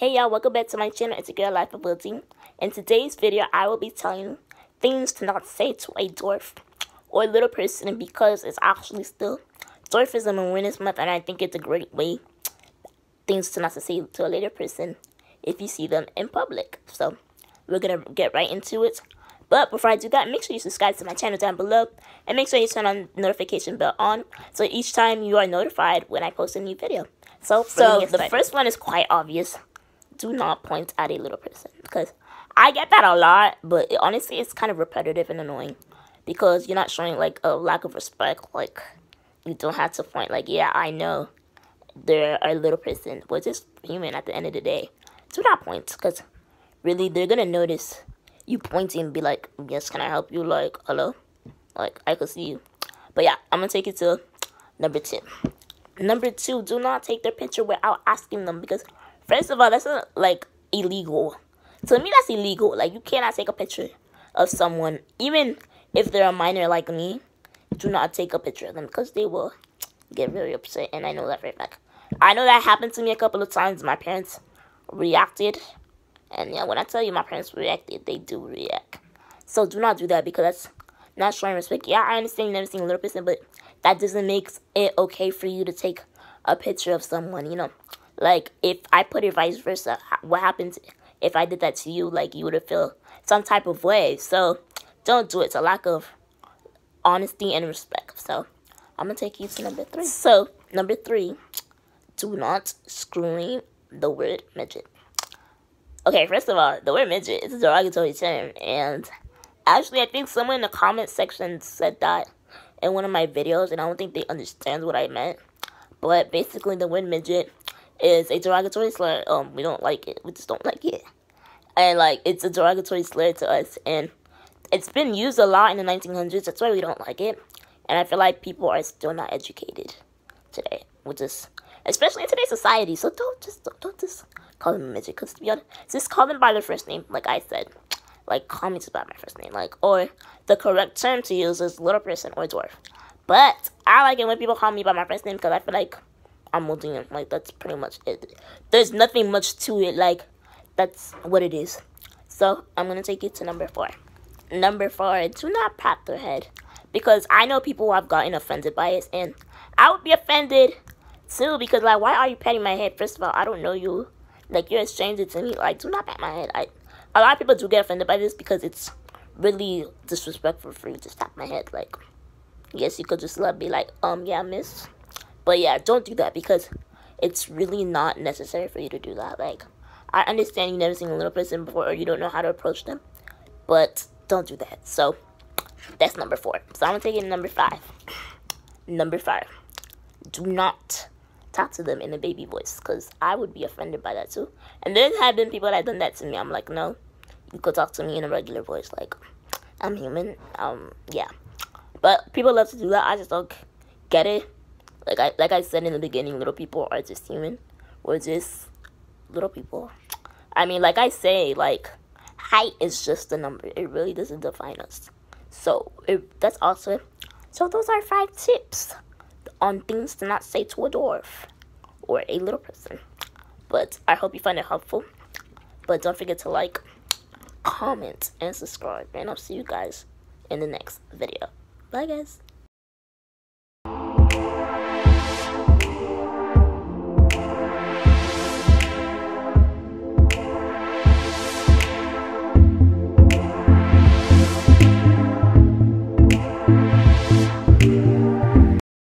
Hey y'all, welcome back to my channel, It's a Girl Life of Building. In today's video, I will be telling things to not say to a dwarf or a little person because it's actually still Dwarfism Awareness Month and I think it's a great way things to not to say to a little person if you see them in public. So, we're gonna get right into it. But before I do that, make sure you subscribe to my channel down below and make sure you turn on notification bell on so each time you are notified when I post a new video. So, so the first one is quite obvious do not point at a little person because I get that a lot, but it, honestly, it's kind of repetitive and annoying because you're not showing like a lack of respect. Like you don't have to point like, yeah, I know they're a little person, but just human at the end of the day. Do not point because really they're gonna notice you pointing and be like, yes, can I help you? Like, hello, like I could see you. But yeah, I'm gonna take it to number two. Number two, do not take their picture without asking them because First of all, that's not, like illegal. To me, that's illegal. Like you cannot take a picture of someone, even if they're a minor like me. Do not take a picture of them because they will get really upset, and I know that right back. I know that happened to me a couple of times. My parents reacted, and yeah, when I tell you my parents reacted, they do react. So do not do that because that's not showing respect. Yeah, I understand you never a little person, but that doesn't make it okay for you to take a picture of someone, you know. Like, if I put it vice versa, what happens if I did that to you? Like, you would have feel some type of way. So, don't do it. It's a lack of honesty and respect. So, I'm going to take you to number three. So, number three, do not scream the word midget. Okay, first of all, the word midget is a derogatory term. And actually, I think someone in the comment section said that in one of my videos, and I don't think they understand what I meant. But basically, the word midget is a derogatory slur. Um, we don't like it. We just don't like it. And like it's a derogatory slur to us, and it's been used a lot in the 1900s. That's why we don't like it. And I feel like people are still not educated today, which is especially in today's society. So don't just don't, don't just call them midget, cause to be honest, just call them by their first name, like I said. Like call me just by my first name, like or the correct term to use is little person or dwarf. But I like it when people call me by my first name because I feel like I'm holding it. Like, that's pretty much it. There's nothing much to it. Like, that's what it is. So, I'm going to take you to number four. Number four, do not pat their head. Because I know people who have gotten offended by it. And I would be offended, too. Because, like, why are you patting my head? First of all, I don't know you. Like, you're a stranger to me. Like, do not pat my head. I, a lot of people do get offended by this because it's really disrespectful for you to tap my head. Like, yes, you could just let me, like, um, yeah, miss but yeah, don't do that because it's really not necessary for you to do that. Like, I understand you've never seen a little person before or you don't know how to approach them, but don't do that. So that's number four. So I'm gonna take it number five. Number five, do not talk to them in a baby voice because I would be offended by that too. And there have been people that done that to me. I'm like, no, you could talk to me in a regular voice. Like, I'm human. Um, yeah. But people love to do that. I just don't get it. Like I like I said in the beginning, little people are just human. We're just little people. I mean, like I say, like height is just a number. It really doesn't define us. So it, that's awesome. So those are five tips on things to not say to a dwarf or a little person. But I hope you find it helpful. But don't forget to like, comment, and subscribe. And I'll see you guys in the next video. Bye, guys.